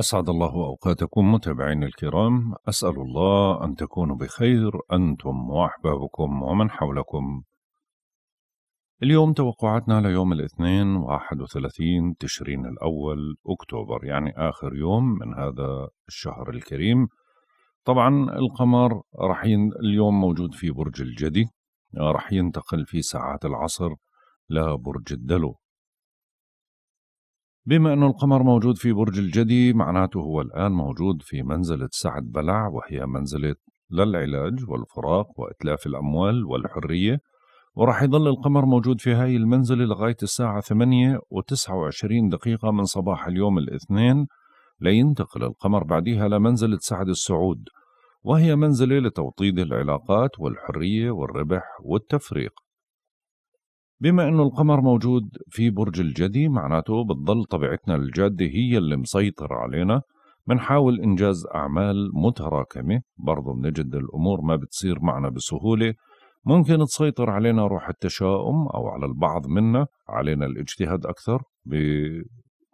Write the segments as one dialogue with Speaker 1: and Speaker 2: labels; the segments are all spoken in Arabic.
Speaker 1: أسعد الله أوقاتكم متابعين الكرام أسأل الله أن تكونوا بخير أنتم وأحبابكم ومن حولكم اليوم توقعاتنا ليوم الاثنين 31 تشرين الأول أكتوبر يعني آخر يوم من هذا الشهر الكريم طبعا القمر راح ين... اليوم موجود في برج الجدي راح ينتقل في ساعات العصر لبرج الدلو بما أن القمر موجود في برج الجدي معناته هو الآن موجود في منزلة سعد بلع وهي منزلة للعلاج والفراق وإتلاف الأموال والحرية ورح يظل القمر موجود في هاي المنزلة لغاية الساعة 8 و29 دقيقة من صباح اليوم الاثنين لينتقل القمر بعدها لمنزلة سعد السعود وهي منزلة لتوطيد العلاقات والحرية والربح والتفريق بما انه القمر موجود في برج الجدي معناته بتضل طبيعتنا الجاده هي اللي مسيطرة علينا بنحاول انجاز اعمال متراكمه برضه بنجد الامور ما بتصير معنا بسهوله ممكن تسيطر علينا روح التشاؤم او على البعض منا علينا الاجتهاد اكثر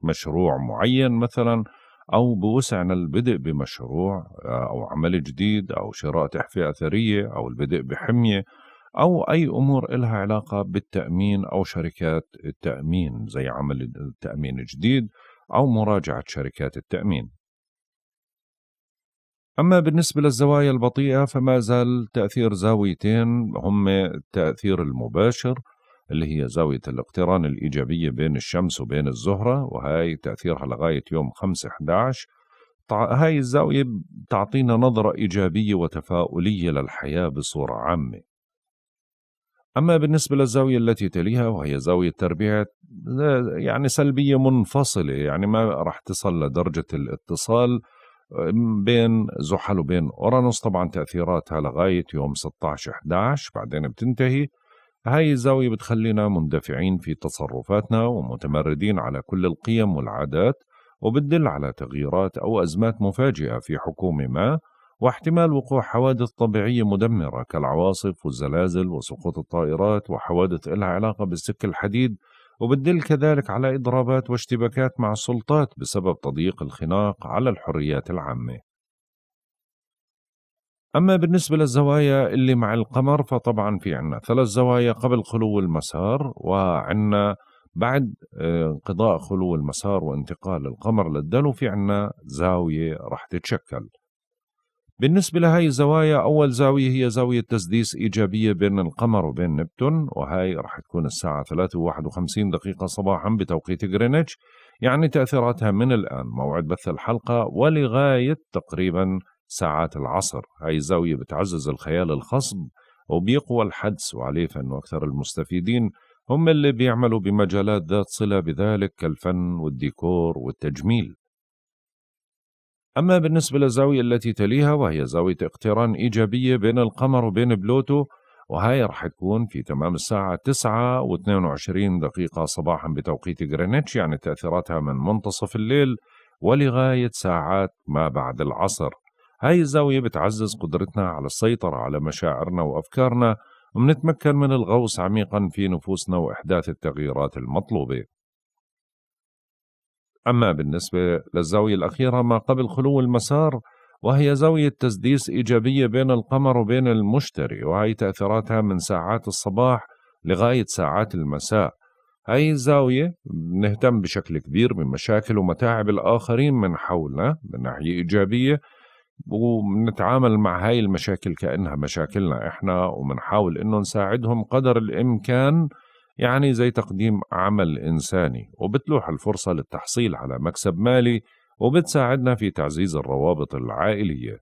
Speaker 1: بمشروع معين مثلا او بوسعنا البدء بمشروع آه، او عمل جديد او شراء تحفه اثريه او البدء بحميه أو أي أمور إلها علاقة بالتأمين أو شركات التأمين زي عمل التأمين الجديد أو مراجعة شركات التأمين أما بالنسبة للزوايا البطيئة فما زال تأثير زاويتين هم التأثير المباشر اللي هي زاوية الاقتران الإيجابية بين الشمس وبين الزهرة وهي تأثيرها لغاية يوم 5/11 هاي الزاوية تعطينا نظرة إيجابية وتفاؤلية للحياة بصورة عامة أما بالنسبة للزاوية التي تليها وهي زاوية تربيع يعني سلبية منفصلة يعني ما راح تصل لدرجة الاتصال آه، بين زحل وبين أورانوس طبعا تأثيراتها لغاية يوم 16-11 بعدين بتنتهي هاي الزاوية بتخلينا مندفعين في تصرفاتنا ومتمردين على كل القيم والعادات وبتدل على تغييرات أو أزمات مفاجئة في حكومة ما واحتمال وقوع حوادث طبيعية مدمرة كالعواصف والزلازل وسقوط الطائرات وحوادث إلها علاقة بالسك الحديد وبتدل كذلك على إضرابات واشتباكات مع السلطات بسبب تضييق الخناق على الحريات العامة أما بالنسبة للزوايا اللي مع القمر فطبعا في عنا ثلاث زوايا قبل خلو المسار وعنا بعد آه، انقضاء خلو المسار وانتقال القمر للدلو في عنا زاوية رح تتشكل بالنسبة لهاي الزوايا أول زاوية هي زاوية تسديس إيجابية بين القمر وبين نبتون وهاي رح تكون الساعة 3.51 دقيقة صباحا بتوقيت غرينتش يعني تأثيراتها من الآن موعد بث الحلقة ولغاية تقريبا ساعات العصر هاي الزاوية بتعزز الخيال الخصب وبيقوى الحدس وعليه فإنه أكثر المستفيدين هم اللي بيعملوا بمجالات ذات صلة بذلك كالفن والديكور والتجميل أما بالنسبة للزاوية التي تليها وهي زاوية اقتران إيجابية بين القمر وبين بلوتو وهي رح تكون في تمام الساعة 9 و22 دقيقة صباحا بتوقيت غرينتش يعني تأثيراتها من منتصف الليل ولغاية ساعات ما بعد العصر هاي الزاوية بتعزز قدرتنا على السيطرة على مشاعرنا وأفكارنا ومنتمكن من الغوص عميقا في نفوسنا وإحداث التغييرات المطلوبة أما بالنسبة للزاوية الأخيرة ما قبل خلو المسار وهي زاوية تسديس إيجابية بين القمر وبين المشتري وهي تأثيراتها من ساعات الصباح لغاية ساعات المساء هاي الزاوية نهتم بشكل كبير بمشاكل ومتاعب الآخرين من حولنا من ناحية إيجابية ونتعامل مع هاي المشاكل كأنها مشاكلنا إحنا ومنحاول إنه نساعدهم قدر الإمكان يعني زي تقديم عمل إنساني وبتلوح الفرصة للتحصيل على مكسب مالي وبتساعدنا في تعزيز الروابط العائلية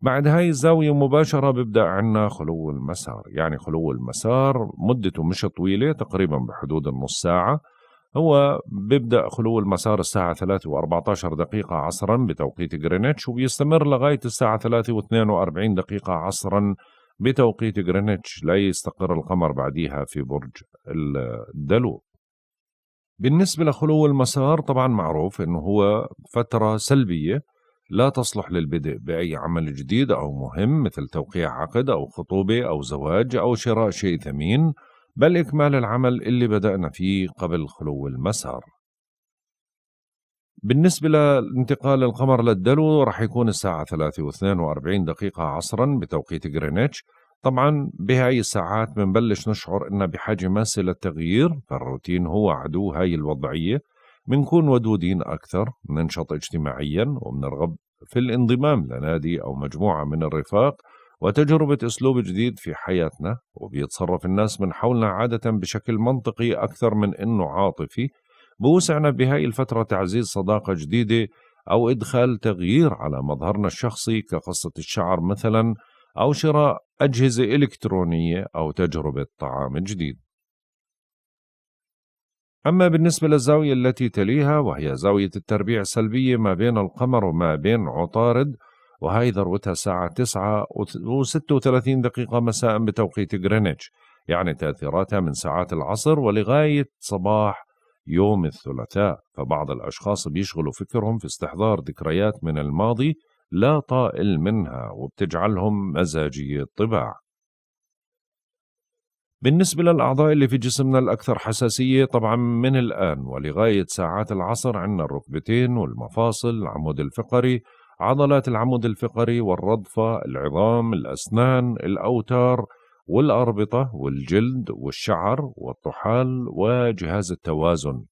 Speaker 1: بعد هاي الزاوية مباشرة ببدأ عنا خلو المسار يعني خلو المسار مدته مش طويلة تقريبا بحدود النص ساعة هو بيبدأ خلو المسار الساعة 3 و14 دقيقة عصرا بتوقيت غرينتش وبيستمر لغاية الساعة 3 و42 دقيقة عصرا بتوقيت غرينتش لا يستقر القمر بعديها في برج الدلو بالنسبة لخلو المسار طبعا معروف أنه هو فترة سلبية لا تصلح للبدء بأي عمل جديد أو مهم مثل توقيع عقد أو خطوبة أو زواج أو شراء شيء ثمين بل إكمال العمل اللي بدأنا فيه قبل خلو المسار بالنسبة لانتقال القمر للدلو راح يكون الساعة 3 و42 دقيقة عصرا بتوقيت غرينتش طبعا بهاي الساعات بنبلش نشعر إن بحاجة ماسة للتغيير فالروتين هو عدو هاي الوضعية بنكون ودودين أكثر بننشط اجتماعيا وبنرغب في الانضمام لنادي أو مجموعة من الرفاق وتجربة أسلوب جديد في حياتنا وبيتصرف الناس من حولنا عادة بشكل منطقي أكثر من إنه عاطفي بوسعنا بهاي الفترة تعزيز صداقة جديدة أو إدخال تغيير على مظهرنا الشخصي كقصة الشعر مثلا أو شراء أجهزة إلكترونية أو تجربة طعام جديد أما بالنسبة للزاوية التي تليها وهي زاوية التربيع السلبية ما بين القمر وما بين عطارد وهي ذروتها الساعة 9 و36 دقيقة مساء بتوقيت غرينتش يعني تأثيراتها من ساعات العصر ولغاية صباح يوم الثلاثاء فبعض الأشخاص بيشغلوا فكرهم في استحضار ذكريات من الماضي لا طائل منها وبتجعلهم مزاجي الطباع بالنسبة للأعضاء اللي في جسمنا الأكثر حساسية طبعا من الآن ولغاية ساعات العصر عندنا الركبتين والمفاصل العمود الفقري عضلات العمود الفقري والرضفة العظام الأسنان الأوتار والأربطة والجلد والشعر والطحال وجهاز التوازن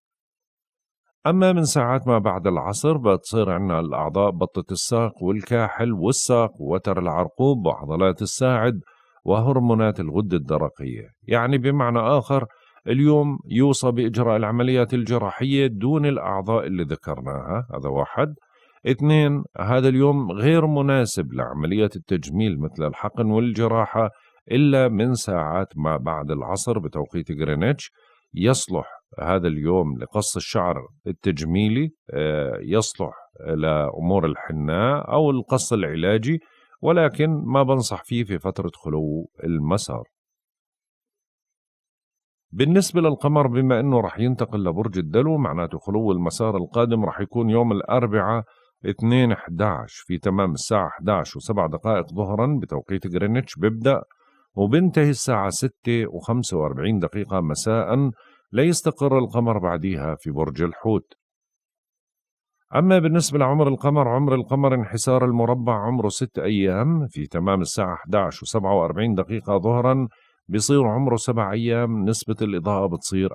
Speaker 1: أما من ساعات ما بعد العصر بتصير عندنا الأعضاء بطة الساق والكاحل والساق وتر العرقوب وعضلات الساعد وهرمونات الغدة الدرقية يعني بمعنى آخر اليوم يوصى بإجراء العمليات الجراحية دون الأعضاء اللي ذكرناها هذا واحد اثنين هذا اليوم غير مناسب لعمليات التجميل مثل الحقن والجراحة إلا من ساعات ما بعد العصر بتوقيت غرينتش يصلح هذا اليوم لقص الشعر التجميلي آه، يصلح لأمور الحناء أو القص العلاجي ولكن ما بنصح فيه في فترة خلو المسار بالنسبة للقمر بما أنه رح ينتقل لبرج الدلو معناته خلو المسار القادم رح يكون يوم الأربعاء 2 11 في تمام الساعة 11 و7 دقائق ظهرا بتوقيت جرينتش بيبدأ وبينتهي الساعة 6 و45 دقيقة مساء ليستقر القمر بعديها في برج الحوت أما بالنسبة لعمر القمر عمر القمر انحسار المربع عمره 6 أيام في تمام الساعة 11 و47 دقيقة ظهرا بصير عمره 7 أيام نسبة الإضاءة بتصير 40%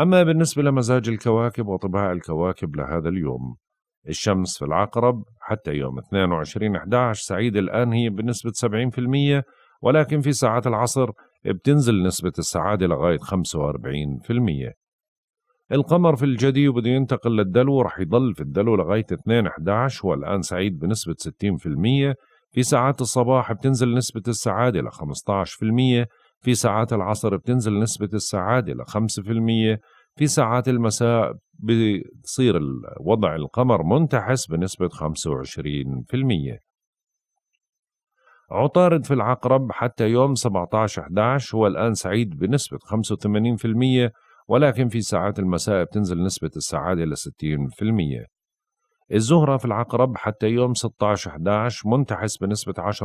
Speaker 1: أما بالنسبة لمزاج الكواكب وطباع الكواكب لهذا اليوم الشمس في العقرب حتى يوم 22 11 سعيد الآن هي بنسبة 70% ولكن في ساعات العصر بتنزل نسبة السعادة لغاية 45% القمر في الجدي وبده ينتقل للدلو رح يضل في الدلو لغاية 2 11 والآن سعيد بنسبة 60% في ساعات الصباح بتنزل نسبة السعادة ل 15% في ساعات العصر بتنزل نسبة السعادة ل 5% في ساعات المساء بصير وضع القمر منتحس بنسبة 25% عطارد في العقرب حتى يوم 17/11 هو الآن سعيد بنسبة 85% ولكن في ساعات المساء بتنزل نسبة السعادة إلى 60% الزهرة في العقرب حتى يوم 16/11 منتحس بنسبة 10%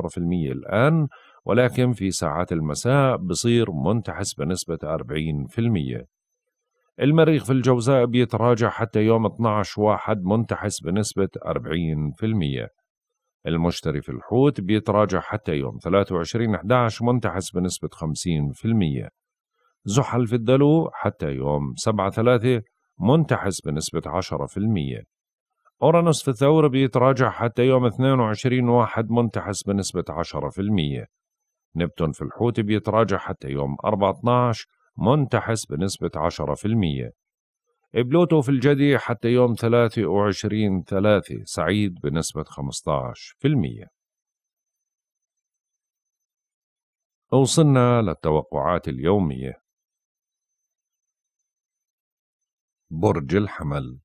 Speaker 1: الآن ولكن في ساعات المساء بصير منتحس بنسبة 40% المريخ في الجوزاء بيتراجع حتى يوم 12 واحد منتحس بنسبة 40% المشتري في الحوت بيتراجع حتى يوم 23 11 منتحس بنسبة 50% زحل في الدلو حتى يوم 7 3 منتحس بنسبة 10% أورانوس في الثور بيتراجع حتى يوم 22 واحد منتحس بنسبة 10% نبتون في الحوت بيتراجع حتى يوم 4 12 منتحس بنسبة 10% بلوتو في الجدي حتى يوم 23 3 سعيد بنسبة 15% وصلنا للتوقعات اليومية برج الحمل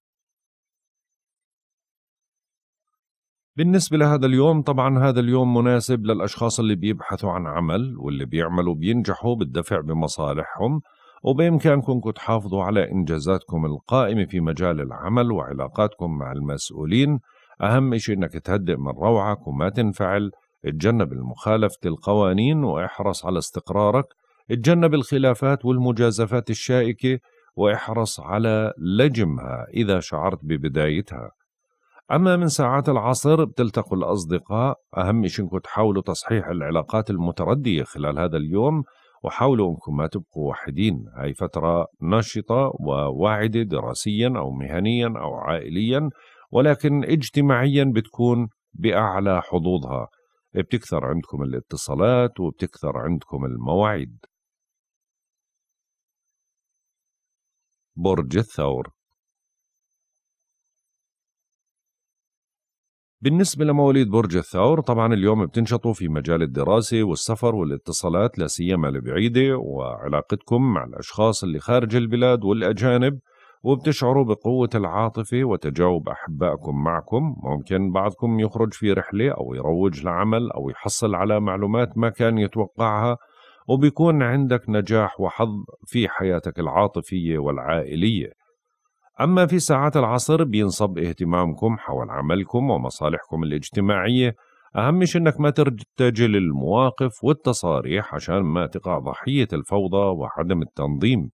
Speaker 1: بالنسبة لهذا اليوم طبعا هذا اليوم مناسب للأشخاص اللي بيبحثوا عن عمل واللي بيعملوا بينجحوا بالدفع بمصالحهم وبإمكانكم تحافظوا على إنجازاتكم القائمة في مجال العمل وعلاقاتكم مع المسؤولين أهم شيء أنك تهدئ من روعك وما تنفعل اتجنب المخالفة القوانين واحرص على استقرارك اتجنب الخلافات والمجازفات الشائكة واحرص على لجمها إذا شعرت ببدايتها أما من ساعات العصر بتلتقوا الأصدقاء أهم شيء إنكم تحاولوا تصحيح العلاقات المتردية خلال هذا اليوم وحاولوا انكم ما تبقوا وحيدين هاي فتره نشطه وواعده دراسيا او مهنيا او عائليا ولكن اجتماعيا بتكون باعلى حظوظها بتكثر عندكم الاتصالات وبتكثر عندكم المواعيد برج الثور بالنسبة لمواليد برج الثور طبعا اليوم بتنشطوا في مجال الدراسة والسفر والاتصالات لا سيما البعيدة وعلاقتكم مع الأشخاص اللي خارج البلاد والأجانب وبتشعروا بقوة العاطفة وتجاوب أحبائكم معكم ممكن بعضكم يخرج في رحلة أو يروج لعمل أو يحصل على معلومات ما كان يتوقعها وبيكون عندك نجاح وحظ في حياتك العاطفية والعائلية أما في ساعات العصر بينصب اهتمامكم حول عملكم ومصالحكم الاجتماعية أهم شيء إنك ما ترتجل للمواقف والتصاريح عشان ما تقع ضحية الفوضى وعدم التنظيم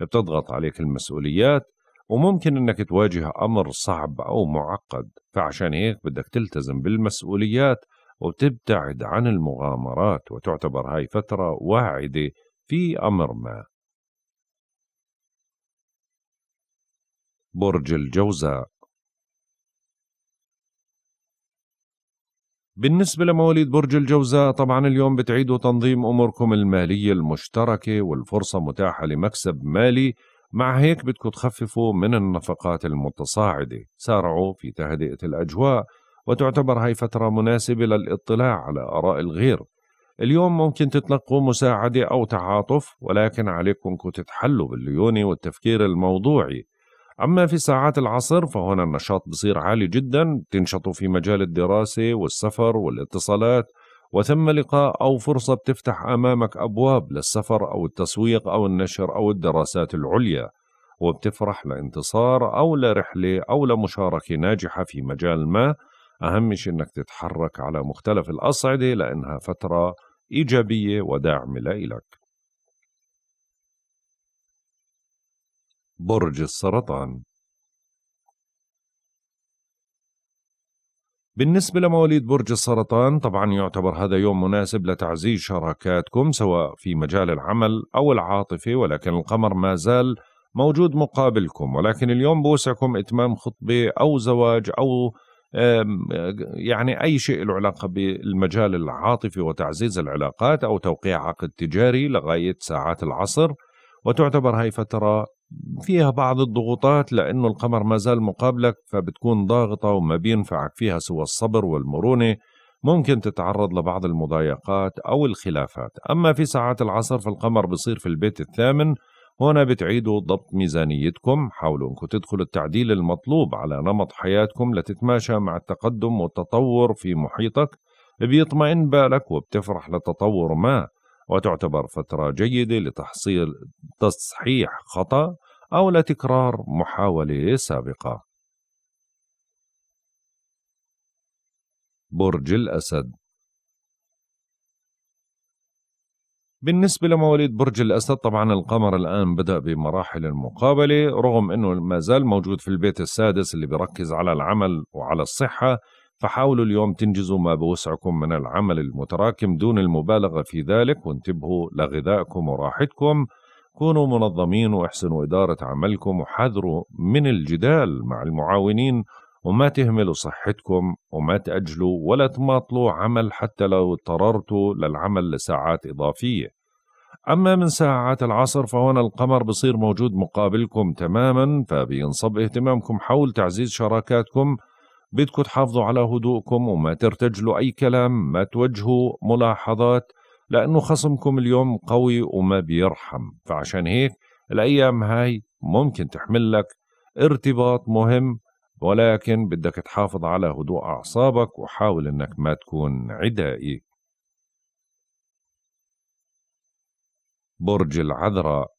Speaker 1: بتضغط عليك المسؤوليات وممكن إنك تواجه أمر صعب أو معقد فعشان هيك بدك تلتزم بالمسؤوليات وتبتعد عن المغامرات وتعتبر هاي فترة واعدة في أمر ما برج الجوزاء بالنسبة لمواليد برج الجوزاء طبعا اليوم بتعيدوا تنظيم أموركم المالية المشتركة والفرصة متاحة لمكسب مالي مع هيك بدكم تخففوا من النفقات المتصاعدة سارعوا في تهدئة الأجواء وتعتبر هاي فترة مناسبة للاطلاع على آراء الغير اليوم ممكن تتلقوا مساعدة أو تعاطف ولكن عليكم تتحلوا بالليونة والتفكير الموضوعي أما في ساعات العصر فهنا النشاط بصير عالي جدا تنشطوا في مجال الدراسة والسفر والاتصالات وثم لقاء أو فرصة بتفتح أمامك أبواب للسفر أو التسويق أو النشر أو الدراسات العليا وبتفرح لانتصار أو لرحلة أو لمشاركة ناجحة في مجال ما أهم شيء أنك تتحرك على مختلف الأصعدة لأنها فترة إيجابية وداعمة لإلك برج السرطان بالنسبة لمواليد برج السرطان طبعا يعتبر هذا يوم مناسب لتعزيز شراكاتكم سواء في مجال العمل أو العاطفة ولكن القمر ما زال موجود مقابلكم ولكن اليوم بوسعكم إتمام خطبة أو زواج أو يعني أي شيء له علاقة بالمجال العاطفي وتعزيز العلاقات أو توقيع عقد تجاري لغاية ساعات العصر وتعتبر هاي فترة فيها بعض الضغوطات لأنه القمر ما زال مقابلك فبتكون ضاغطة وما بينفعك فيها سوى الصبر والمرونة ممكن تتعرض لبعض المضايقات أو الخلافات أما في ساعات العصر فالقمر بصير في البيت الثامن هنا بتعيدوا ضبط ميزانيتكم حاولوا انكم تدخلوا التعديل المطلوب على نمط حياتكم لتتماشى مع التقدم والتطور في محيطك بيطمئن بالك وبتفرح لتطور ما وتعتبر فترة جيدة لتحصيل تصحيح خطأ أو لتكرار محاولة سابقة. برج الأسد بالنسبة لمواليد برج الأسد طبعا القمر الآن بدأ بمراحل المقابلة رغم أنه ما زال موجود في البيت السادس اللي بيركز على العمل وعلى الصحة فحاولوا اليوم تنجزوا ما بوسعكم من العمل المتراكم دون المبالغة في ذلك وانتبهوا لغذائكم وراحتكم كونوا منظمين واحسنوا إدارة عملكم وحذروا من الجدال مع المعاونين وما تهملوا صحتكم وما تأجلوا ولا تماطلوا عمل حتى لو اضطررتوا للعمل لساعات إضافية أما من ساعات العصر فهون القمر بصير موجود مقابلكم تماما فبينصب اهتمامكم حول تعزيز شراكاتكم بدكم تحافظوا على هدوءكم وما ترتجلوا أي كلام ما توجهوا ملاحظات لأنه خصمكم اليوم قوي وما بيرحم فعشان هيك الأيام هاي ممكن تحمل لك ارتباط مهم ولكن بدك تحافظ على هدوء أعصابك وحاول أنك ما تكون عدائي برج العذراء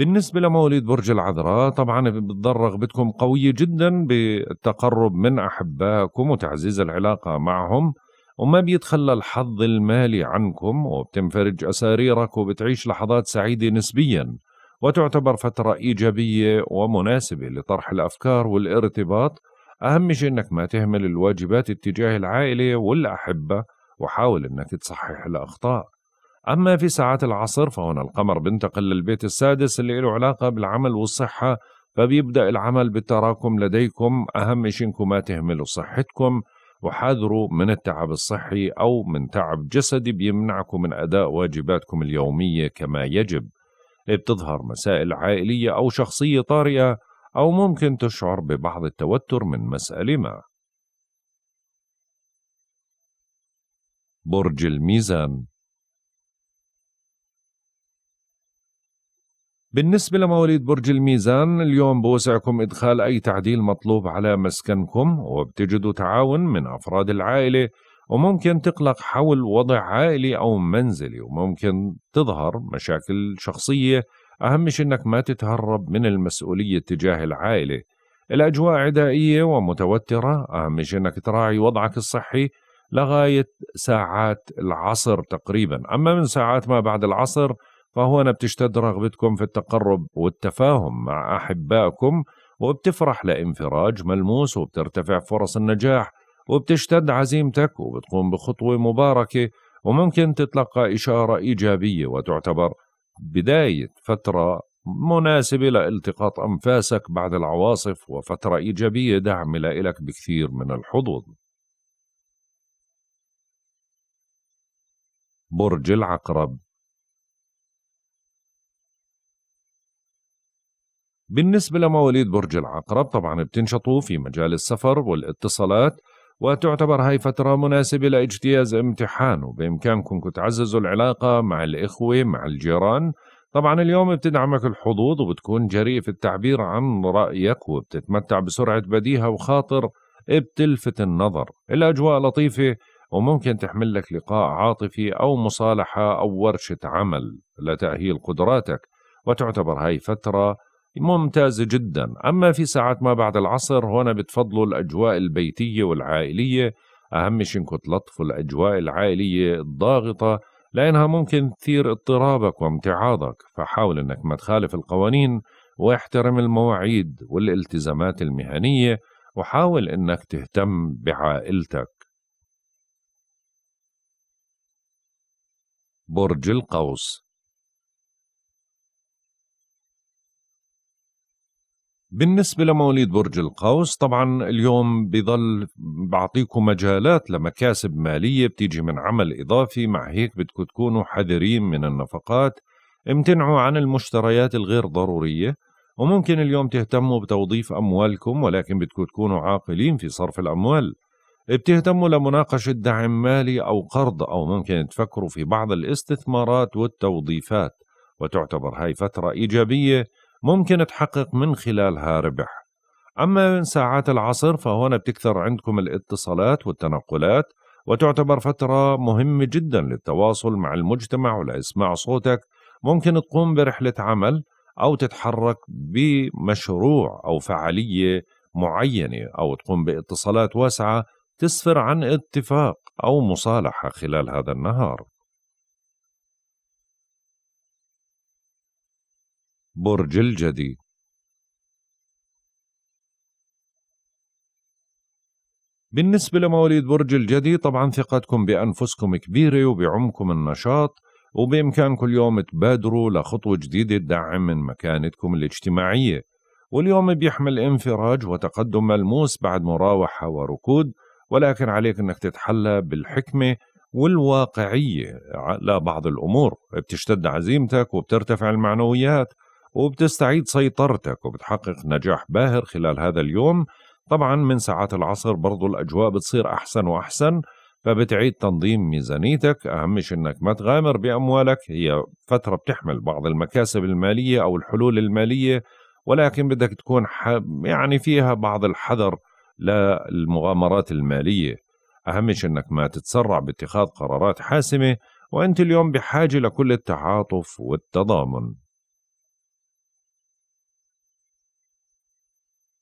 Speaker 1: بالنسبة لمواليد برج العذراء طبعا بتضل رغبتكم قوية جدا بالتقرب من أحبائكم وتعزيز العلاقة معهم وما بيتخلى الحظ المالي عنكم وبتنفرج أساريرك وبتعيش لحظات سعيدة نسبيا وتعتبر فترة إيجابية ومناسبة لطرح الأفكار والارتباط أهم شيء أنك ما تهمل الواجبات اتجاه العائلة والأحبة وحاول أنك تصحح الأخطاء أما في ساعات العصر فهنا القمر بنتقل للبيت السادس اللي له علاقة بالعمل والصحة فبيبدأ العمل بالتراكم لديكم أهم شيء إنكم ما تهملوا صحتكم وحاذروا من التعب الصحي أو من تعب جسدي بيمنعكم من أداء واجباتكم اليومية كما يجب بتظهر مسائل عائلية أو شخصية طارئة أو ممكن تشعر ببعض التوتر من مسألة ما برج الميزان بالنسبة لمواليد برج الميزان اليوم بوسعكم إدخال أي تعديل مطلوب على مسكنكم وبتجدوا تعاون من أفراد العائلة وممكن تقلق حول وضع عائلي أو منزلي وممكن تظهر مشاكل شخصية أهم شيء أنك ما تتهرب من المسؤولية تجاه العائلة الأجواء عدائية ومتوترة أهم شيء أنك تراعي وضعك الصحي لغاية ساعات العصر تقريبا أما من ساعات ما بعد العصر فهنا بتشتد رغبتكم في التقرب والتفاهم مع أحبائكم وبتفرح لانفراج ملموس وبترتفع فرص النجاح وبتشتد عزيمتك وبتقوم بخطوة مباركة وممكن تتلقى إشارة إيجابية وتعتبر بداية فترة مناسبة لالتقاط أنفاسك بعد العواصف وفترة إيجابية داعمة لك بكثير من الحظوظ برج العقرب بالنسبة لمواليد برج العقرب طبعا بتنشطوا في مجال السفر والاتصالات وتعتبر هاي فترة مناسبة لاجتياز امتحان وبإمكانكم تعززوا العلاقة مع الإخوة مع الجيران طبعا اليوم بتدعمك الحظوظ وبتكون جريء في التعبير عن رأيك وبتتمتع بسرعة بديهة وخاطر بتلفت النظر الأجواء لطيفة وممكن تحمل لك لقاء عاطفي أو مصالحة أو ورشة عمل لتأهيل قدراتك وتعتبر هاي فترة ممتازة جدا أما في ساعات ما بعد العصر هنا بتفضلوا الأجواء البيتية والعائلية أهم شيء انكم تلطفوا الأجواء العائلية الضاغطة لأنها ممكن تثير اضطرابك وامتعاضك فحاول أنك ما تخالف القوانين واحترم المواعيد والالتزامات المهنية وحاول أنك تهتم بعائلتك برج القوس بالنسبة لمواليد برج القوس طبعا اليوم بضل بعطيكم مجالات لمكاسب مالية بتيجي من عمل إضافي مع هيك بدكم تكونوا حذرين من النفقات امتنعوا عن المشتريات الغير ضرورية وممكن اليوم تهتموا بتوظيف أموالكم ولكن بدكم تكونوا عاقلين في صرف الأموال بتهتموا لمناقشة دعم مالي أو قرض أو ممكن تفكروا في بعض الاستثمارات والتوظيفات وتعتبر هاي فترة إيجابية ممكن تحقق من خلالها ربح أما من ساعات العصر فهنا بتكثر عندكم الاتصالات والتنقلات وتعتبر فترة مهمة جدا للتواصل مع المجتمع ولإسماع صوتك ممكن تقوم برحلة عمل أو تتحرك بمشروع أو فعالية معينة أو تقوم باتصالات واسعة تسفر عن اتفاق أو مصالحة خلال هذا النهار برج الجدي بالنسبة لمواليد برج الجدي طبعا ثقتكم بأنفسكم كبيرة وبعمكم النشاط وبإمكانكم اليوم تبادروا لخطوة جديدة تدعم من مكانتكم الاجتماعية واليوم بيحمل انفراج وتقدم ملموس بعد مراوحة وركود ولكن عليك أنك تتحلى بالحكمة والواقعية لبعض الأمور بتشتد عزيمتك وبترتفع المعنويات وبتستعيد سيطرتك وبتحقق نجاح باهر خلال هذا اليوم طبعا من ساعات العصر برضو الأجواء بتصير أحسن وأحسن فبتعيد تنظيم ميزانيتك أهم شيء أنك ما تغامر بأموالك هي فترة بتحمل بعض المكاسب المالية أو الحلول المالية ولكن بدك تكون يعني فيها بعض الحذر للمغامرات المالية أهم شيء أنك ما تتسرع باتخاذ قرارات حاسمة وأنت اليوم بحاجة لكل التعاطف والتضامن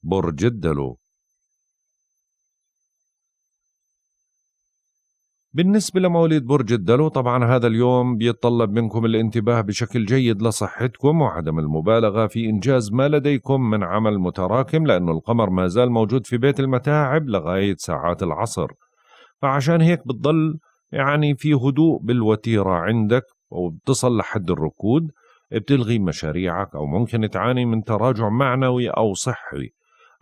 Speaker 1: برج الدلو بالنسبة لمواليد برج الدلو طبعا هذا اليوم بيتطلب منكم الانتباه بشكل جيد لصحتكم وعدم المبالغة في إنجاز ما لديكم من عمل متراكم لأن القمر ما زال موجود في بيت المتاعب لغاية ساعات العصر فعشان هيك بتضل يعني في هدوء بالوتيرة عندك وبتصل لحد الركود بتلغي مشاريعك أو ممكن تعاني من تراجع معنوي أو صحي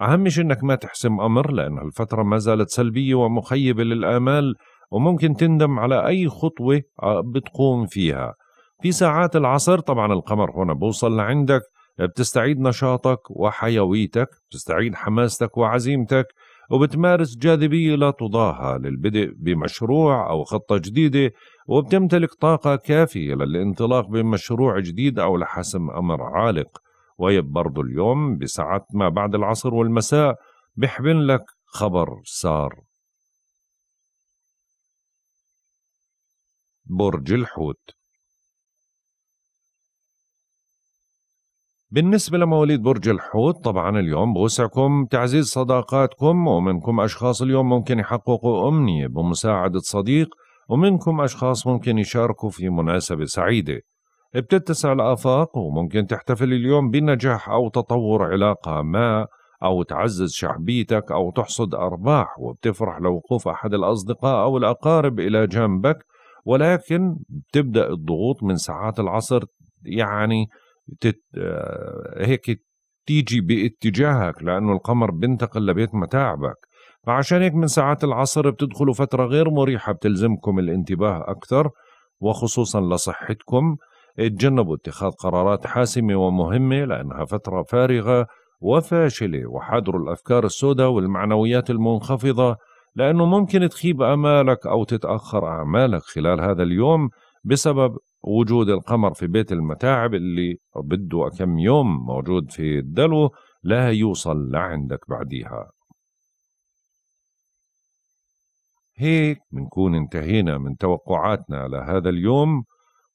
Speaker 1: أهم شيء أنك ما تحسم أمر لأن الفترة ما زالت سلبية ومخيبة للآمال وممكن تندم على أي خطوة آه، بتقوم فيها في ساعات العصر طبعا القمر هنا بوصل لعندك بتستعيد نشاطك وحيويتك بتستعيد حماستك وعزيمتك وبتمارس جاذبية لا تضاهى للبدء بمشروع أو خطة جديدة وبتمتلك طاقة كافية للانطلاق بمشروع جديد أو لحسم أمر عالق برضو اليوم بساعات ما بعد العصر والمساء بحبن لك خبر صار برج الحوت بالنسبة لمواليد برج الحوت طبعا اليوم بوسعكم تعزيز صداقاتكم ومنكم أشخاص اليوم ممكن يحققوا أمنية بمساعدة صديق ومنكم أشخاص ممكن يشاركوا في مناسبة سعيدة بتتسع الآفاق وممكن تحتفل اليوم بنجاح أو تطور علاقة ما أو تعزز شعبيتك أو تحصد أرباح وبتفرح لوقوف أحد الأصدقاء أو الأقارب إلى جنبك ولكن بتبدأ الضغوط من ساعات العصر يعني تت... آه، هيك تيجي باتجاهك لأنه القمر بينتقل لبيت متاعبك فعشان هيك من ساعات العصر بتدخلوا فترة غير مريحة بتلزمكم الانتباه أكثر وخصوصا لصحتكم اتجنبوا اتخاذ قرارات حاسمة ومهمة لأنها فترة فارغة وفاشلة وحظروا الأفكار السوداء والمعنويات المنخفضة لأنه ممكن تخيب آمالك أو تتأخر أعمالك خلال هذا اليوم بسبب وجود القمر في بيت المتاعب اللي بده كم يوم موجود في الدلو لا يوصل لعندك بعديها هيك بنكون انتهينا من توقعاتنا لهذا اليوم